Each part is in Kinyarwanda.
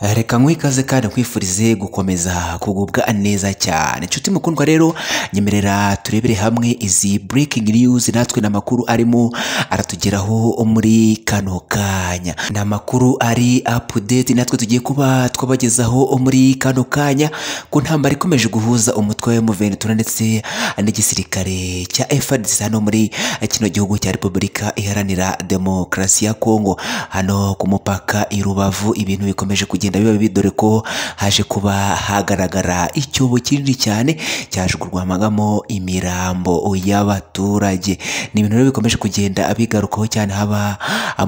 reka nkwe ikaze kandi nkwifurize gukomeza kugubwa neza cyane inshuti mukundwa rero nyemerera turebere hamwe izi breaking news natwe n'amakuru arimo aratugeraho muri kano kanya ni amakuru ari update natwe tugiye kuba twabagezaho muri kano kanya ku ntambara ikomeje guhuza umutwe umutwe wa Ventura ndetse n'igisirikare cya FARDC hano muri kino gihugu cya Repubulika Iharanira Demokarasi ya Kongo hano ku mupaka i Rubavu ibintu bikomeje kugenda biba bidore ko haje kuba hagaragara icyobo kinini cyane cyajugunyamagamo imirambo y'abaturage ni ibintu bikomeje kugenda abigarukaho cyane haba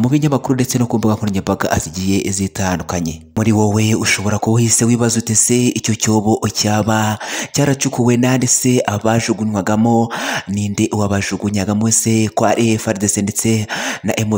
mu binyamakuru ndetse no ku mbuga nkoranyambaga zigiye zitandukanye muri wowe ushobora kuba uhise wibaza se icyo cyobo cyaba cyara yacukuwe nande se abajugunywagamo ninde uwabajugunyagamo se ko ari ndetse na m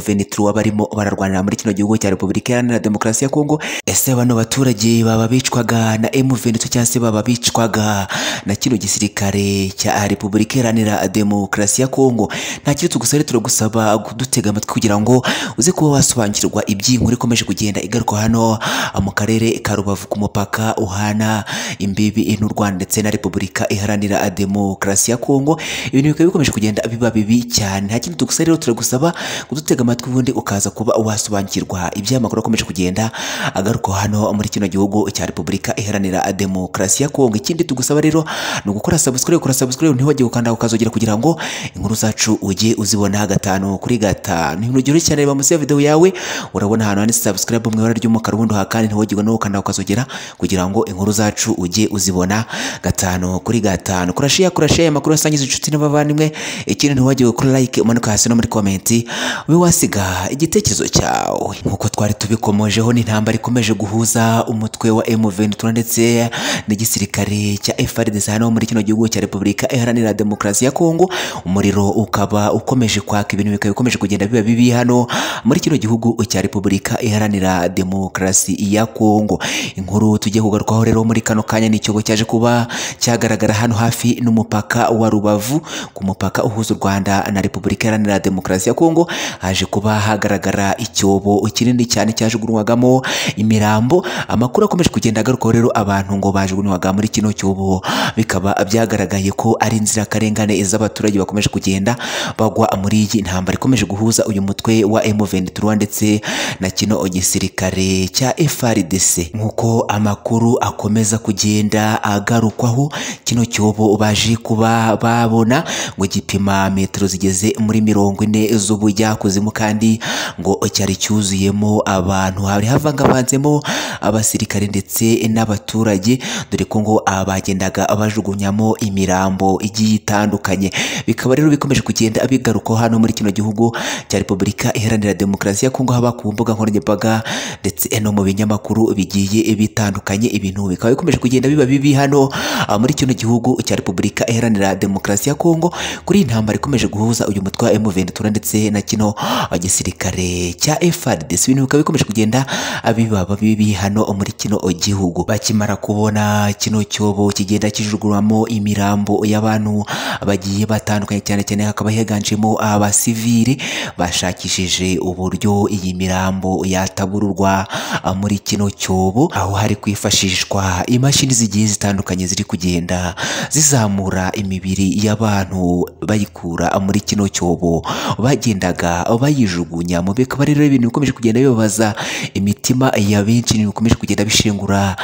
barimo bararwanira muri kino gihugu cya Repubulika Iharanira Demokarasi ya Kongo ese bano baturage baba bicwaga na M23 cyangwa se baba bicwaga na kino gisirikare cya Repubulika Iharanira Demokarasi ya Kongo nta kintu tugusare turagusaba kudutega amatwi kugira ngo uze kuba wasobanukirwa iby'inkuru ikomeje kugenda igaruka hano mu karere ka Rubavu ku mupaka uhana imbibi n'u Rwanda ndetse na Repubulika repubulika iharanira demokarasi ya kongo ibintu bikaba bikomeje kugenda biba bibi cyane nta kindi tugusa rero turagusaba kudutega amatwi ubundi ukaza kuba wasobanukirwa iby'amakuru akomeje kugenda agaruka hano muri kino gihugu cya repubulika iharanira demokarasi ya kongo ikindi tugusaba rero ni ugukora sabusikariye ukora sabusikariye ntiwajye gukanda ukazogera kugira ngo inkuru zacu ujye uzibona gatanu kuri gatanu inurugero cyane reba munsi ya videwo yawe urabona ahantu handitse sabusikarayibu mu ibara ry'umukara ubundi hakandi ntiwagirwa n'ukanda ukazogera kugira ngo inkuru zacu ujye uzibona gatanu gatanu kuri gatanu kurashiya kurashiya amakuru wasangiza inshuti n'abavandimwe ikindi ntiwagiwe kuri like umanuka hasi no muri komenti ube wasiga igitekerezo cyawe nk'uko twari tubikomojeho n'intambara ikomeje guhuza umutwe wa M23 ndetse n'igisirikare cya FARDC hano muri kino gihugu cya Repubulika Iharanira Demokarasi ya Kongo umuriro ukaba ukomeje kwaka ibintu bikaba bikomeje kugenda biba bibi hano muri kino gihugu cya Repubulika Iharanira Demokarasi ya Kongo inkuru tugiye kugarukwaho rero muri kano kanya n'icyobo cyaje kuba cya cyagaragara hano hafi n'umupaka wa rubavu ku mupaka uhuza u rwanda na repubulika iharanira demokarasi ya kongo haje kuba hagaragara icyobo kinini cyane cyajugunywagamo imirambo amakuru akomeje kugenda agarukaho rero abantu ngo bajugunywaga muri kino cyobo bikaba byagaragaye ko ari inzirakarengane z'abaturage bakomeje kugenda bagwa muri iyi ntambara ikomeje guhuza uyu mutwe wa M23 ndetse na kino gisirikare cya FARDC nkuko amakuru akomeza kugenda agarukwaho kino cyobo baje kuba babona ngo gipima metero zigeze muri mirongo ine z'ubujyakuzimu kandi ngo cyari cyuzuyemo abantu hari havangavanzemo abasirikare ndetse n'abaturage abaturage dore ko ngo bagendaga bajugunyamo imirambo igiye itandukanye bikaba rero bikomeje kugenda bigarukaho hano muri kino gihugu cya repubulika iharanira demokarasi ya kongo haba ku mbuga nkoranyambaga ndetse no mu binyamakuru bigiye bitandukanye ibintu bikaba bikomeje kugenda biba bibi hano ah, muri kino gihugu cya repubulika iharanira demokarasi ya kongo kuri iyi ntambara ikomeje guhuza uyu mutwe wa m ndetse na kino gisirikare cya FARDC ibintu bikaba bikomeje kugenda ah, biba bibi hano muri kino gihugu bakimara akimara kubona kino cyobo kigenda kijurwamo imirambo y'abantu bagiye batandukanye cyane cyane hakaba higanjemo abasivili bashakishije uburyo iyi mirambo yatabururwa ah, muri kino cyobo aho hari kwifashishwa imashini zigiye zitandukanye ziri kugenda zizamura imibiri y'abantu bayikura ah, muri kino cyobo bagendaga bayijugunya mu bikaba rero ibintu bikomeje kugenda bibabaza imitima ya benshi bikomeje kugenda bishengura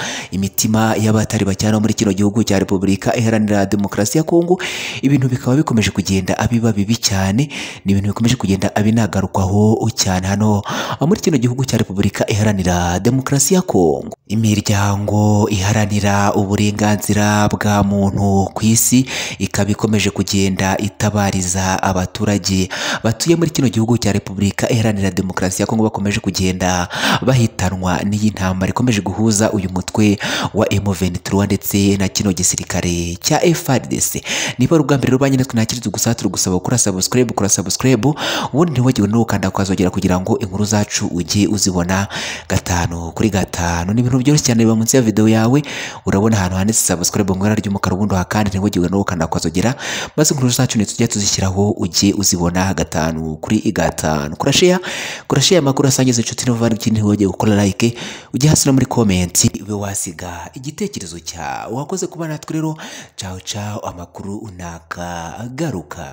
mitima y'abatari bacyanwa muri kino gihugu cya repubulika iharanira demokarasi ya kongo ibintu bikaba bikomeje kugenda abiba bibi cyane ni ibintu bikomeje kugenda abinagarukwaho cyane hano muri kino gihugu cya repubulika iharanira demokarasi ya kongo imiryango iharanira uburenganzira bwa muntu ku isi ikaba ikomeje kugenda itabariza abaturage batuye muri kino gihugu cya repubulika iharanira demokarasi ya kongo bakomeje kugenda bahitanwa n'iyi ntambara ikomeje guhuza uyu mutwe wa M23 ndetse na kino gisirikare cya FARDC niba ari mbere rubanye natwe ntakiritu gusa turi gusaba gukora subscribe kora subscribe ubundi ntiwagiwe no gukanda kwazogera kugira ngo inkuru zacu ujye uzibona gatanu kuri gatanu ni ibintu byoroshye cyane biba munsi ya video yawe urabona ahantu handitse subscribe mu ibara ry'umukara ubundi hakandi ntiwagiwe no gukanda kwazogera maze inkuru zacu ni tuzishyiraho ujye uzibona gatanu kuri gatanu kora share amakuru asangiza inshuti n'abavandimwe ntiwogeye gukora like ujye hasi no muri comment ube wasiga gusiga igitekerezo cyawe wakoze kuba natwe rero cawo cawo amakuru unaka garuka